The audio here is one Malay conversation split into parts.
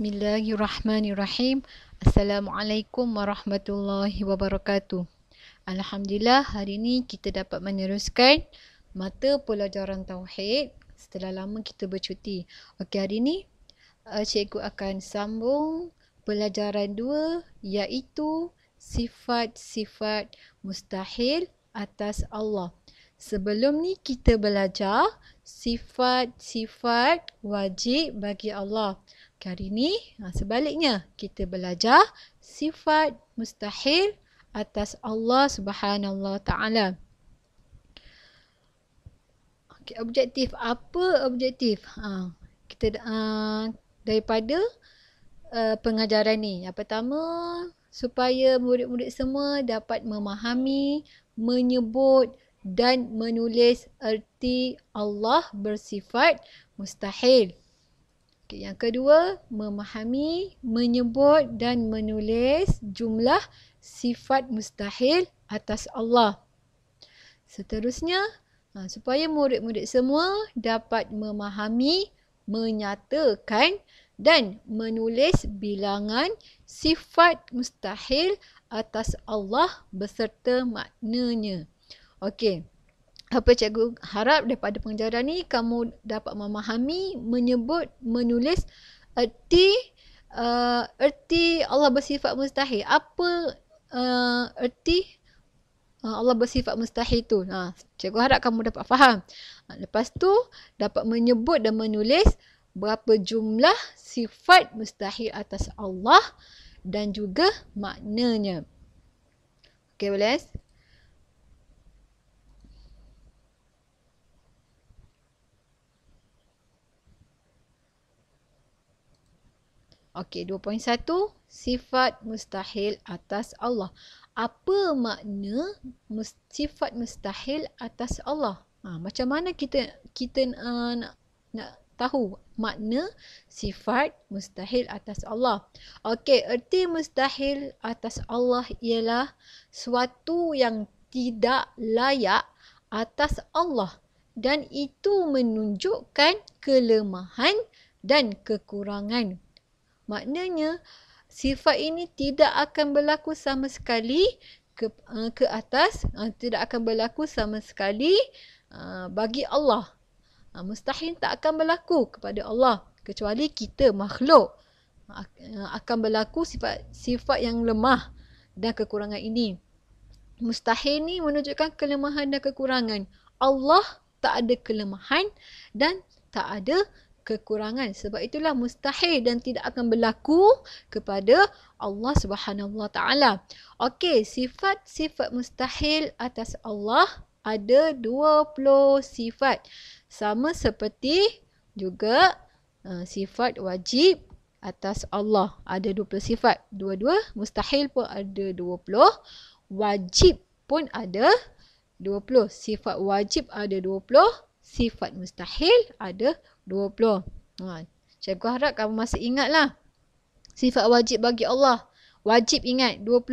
Bismillahirrahmanirrahim. Assalamualaikum warahmatullahi wabarakatuh. Alhamdulillah hari ini kita dapat meneruskan mata pelajaran tauhid setelah lama kita bercuti. Okey hari ini uh, cikgu akan sambung pelajaran dua iaitu sifat-sifat mustahil atas Allah. Sebelum ni kita belajar sifat-sifat wajib bagi Allah. Kali ini ha, sebaliknya kita belajar sifat mustahil atas Allah Subhanahu taala. Okey, objektif apa objektif? Ha, kita ha, daripada uh, pengajaran ni. Yang pertama supaya murid-murid semua dapat memahami, menyebut dan menulis erti Allah bersifat mustahil. Okay, yang kedua, memahami, menyebut dan menulis jumlah sifat mustahil atas Allah. Seterusnya, ha, supaya murid-murid semua dapat memahami, menyatakan dan menulis bilangan sifat mustahil atas Allah beserta maknanya. Okey apa cikgu harap daripada pengajaran ni kamu dapat memahami menyebut menulis erti uh, erti Allah bersifat mustahil apa uh, erti uh, Allah bersifat mustahil tu ha cikgu harap kamu dapat faham ha, lepas tu dapat menyebut dan menulis berapa jumlah sifat mustahil atas Allah dan juga maknanya okey boleh Okey, 2.1 sifat mustahil atas Allah. Apa makna sifat mustahil atas Allah? Ha, macam mana kita kita uh, nak nak tahu makna sifat mustahil atas Allah? Okey, erti mustahil atas Allah ialah suatu yang tidak layak atas Allah dan itu menunjukkan kelemahan dan kekurangan Maknanya sifat ini tidak akan berlaku sama sekali ke uh, ke atas uh, tidak akan berlaku sama sekali uh, bagi Allah. Uh, mustahil tak akan berlaku kepada Allah kecuali kita makhluk uh, akan berlaku sifat sifat yang lemah dan kekurangan ini. Mustahil ni menunjukkan kelemahan dan kekurangan. Allah tak ada kelemahan dan tak ada kekurangan sebab itulah mustahil dan tidak akan berlaku kepada Allah Subhanahu Wa taala. Okey, sifat-sifat mustahil atas Allah ada 20 sifat. Sama seperti juga uh, sifat wajib atas Allah ada 20 sifat. Dua-dua mustahil pun ada 20, wajib pun ada 20. Sifat wajib ada 20, sifat mustahil ada 20. Ha. Cikgu harap kamu masih ingat lah Sifat wajib bagi Allah. Wajib ingat. 20.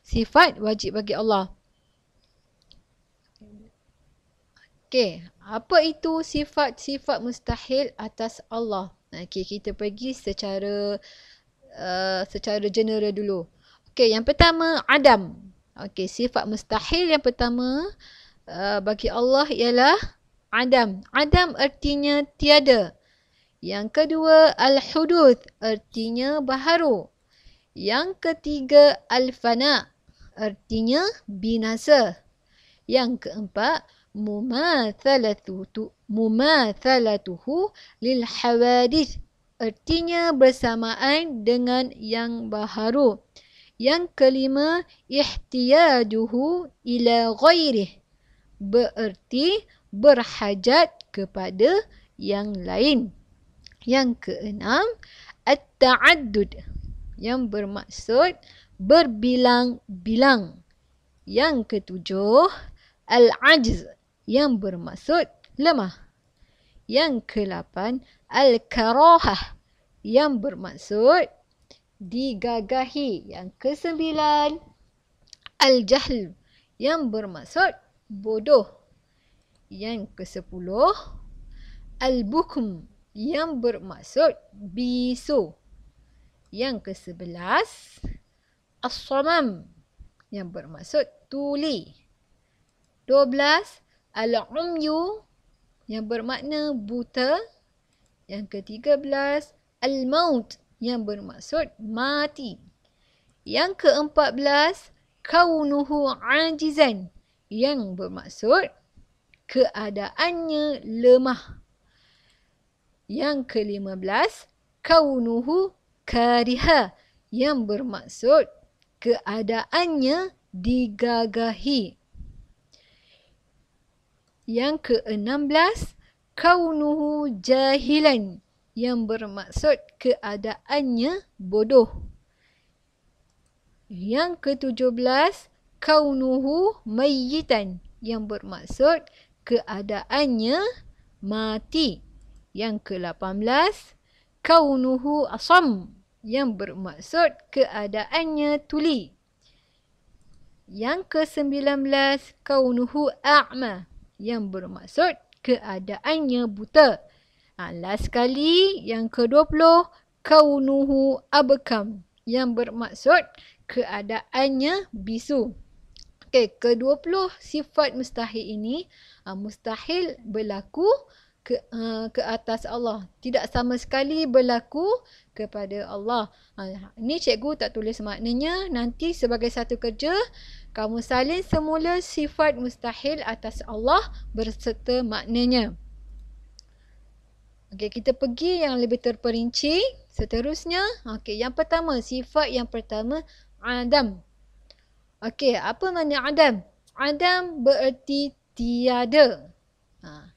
Sifat wajib bagi Allah. Okey. Apa itu sifat-sifat mustahil atas Allah? Ha, okey. Kita pergi secara uh, secara general dulu. Okey. Yang pertama, Adam. Okey. Sifat mustahil yang pertama uh, bagi Allah ialah Adam. Adam artinya tiada. Yang kedua, Al-Hudud artinya baharu. Yang ketiga, Al-Fana artinya binasa. Yang keempat, Mumathalatuhu lil-hawadith artinya bersamaan dengan yang baharu. Yang kelima, ihtiyajuhu ila ghairih. Berarti berhajat kepada yang lain. Yang keenam, at-ta'addud yang bermaksud berbilang-bilang. Yang ketujuh, al-ajz yang bermaksud lemah. Yang kelapan, al-karahah yang bermaksud digagahi. Yang kesembilan, al-jahl yang bermaksud bodoh yang ke sepuluh Al-Bukum yang bermaksud bisu yang ke sebelas As-Samam yang bermaksud tuli dua belas Al-Umyu yang bermakna buta yang ke tiga belas Al-Maut yang bermaksud mati yang ke-14 empat Kaunuhu Ajizan yang bermaksud keadaannya lemah. Yang ke lima belas, kaunuhu kariha yang bermaksud keadaannya digagahi. Yang ke enam belas, kaunuhu jahilan yang bermaksud keadaannya bodoh. Yang ke tujuh belas, kaunuhu mayyitan yang bermaksud keadaannya mati. Yang ke-18, kaunuhu asam yang bermaksud keadaannya tuli. Yang ke-19, kaunuhu a'ma yang bermaksud keadaannya buta. Ha, last kali, yang ke-20, kaunuhu abkam yang bermaksud keadaannya bisu. Okey, ke-20 sifat mustahil ini uh, mustahil berlaku ke uh, ke atas Allah tidak sama sekali berlaku kepada Allah uh, ni cikgu tak tulis maknanya nanti sebagai satu kerja kamu salin semula sifat mustahil atas Allah berserta maknanya okey kita pergi yang lebih terperinci seterusnya okey yang pertama sifat yang pertama adam okey apa makna adam adam bererti tiada. Ha.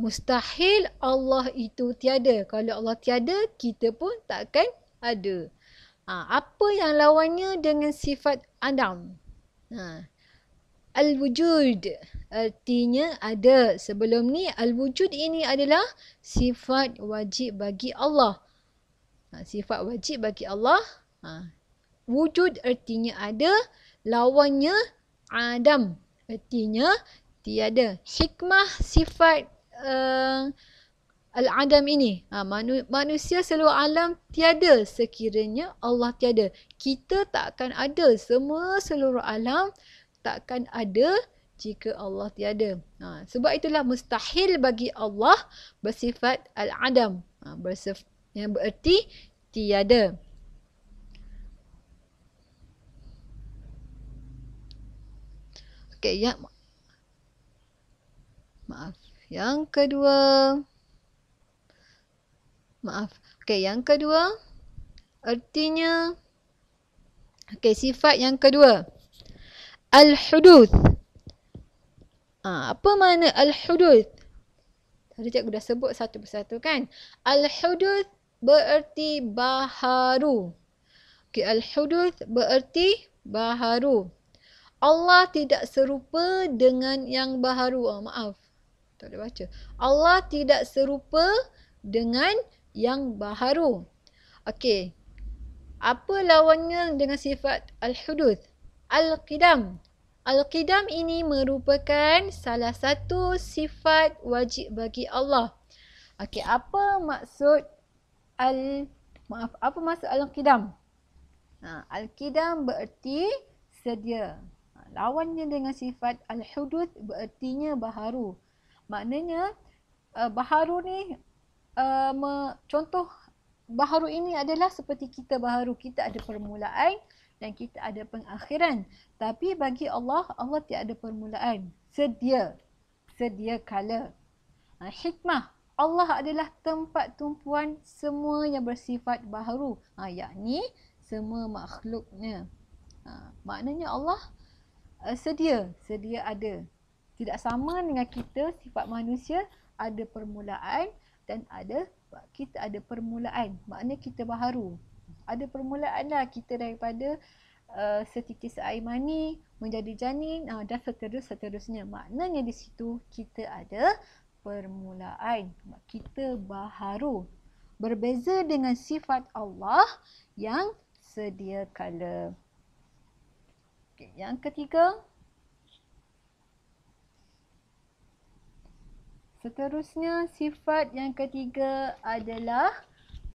Mustahil Allah itu tiada. Kalau Allah tiada, kita pun takkan ada. Ha. Apa yang lawannya dengan sifat Adam? Ha. Al-Wujud. Artinya ada. Sebelum ni, Al-Wujud ini adalah sifat wajib bagi Allah. Ha. Sifat wajib bagi Allah. Ha. Wujud artinya ada. Lawannya Adam. Adam. Artinya, tiada hikmah sifat uh, al-adam ini. Ha, manu- manusia seluruh alam tiada sekiranya Allah tiada. Kita tak akan ada semua seluruh alam takkan ada jika Allah tiada. Ha, sebab itulah mustahil bagi Allah bersifat al-adam. Ha, bersif- yang bererti tiada. Okey, ya. Maaf. Yang kedua. Maaf. Okey, yang kedua. Artinya. Okey, sifat yang kedua. Al-Hudud. Ha, apa makna Al-Hudud? Tadi cikgu dah sebut satu persatu kan? Al-Hudud bererti baharu. Okey, Al-Hudud bererti baharu. Allah tidak serupa dengan yang baharu. Oh, maaf. Tak boleh baca. Allah tidak serupa dengan yang baharu. Okey. Apa lawannya dengan sifat Al-Hudud? Al-Qidam. Al-Qidam ini merupakan salah satu sifat wajib bagi Allah. Okey, apa maksud Al- Maaf, apa maksud Al-Qidam? Ha, Al-Qidam bererti sedia lawannya dengan sifat al-hudud bertinya baharu maknanya uh, baharu ni uh, me, contoh baharu ini adalah seperti kita baharu kita ada permulaan dan kita ada pengakhiran tapi bagi Allah Allah tiada permulaan sedia sedia kala uh, hikmah Allah adalah tempat tumpuan semua yang bersifat baharu ha, yakni semua makhluknya ha, maknanya Allah uh, sedia, sedia ada. Tidak sama dengan kita sifat manusia ada permulaan dan ada kita ada permulaan. Maknanya kita baharu. Ada permulaan lah kita daripada uh, setitis air mani menjadi janin uh, dan seterus seterusnya. Maknanya di situ kita ada permulaan. Kita baharu. Berbeza dengan sifat Allah yang sedia kala. Okay, yang ketiga, seterusnya sifat yang ketiga adalah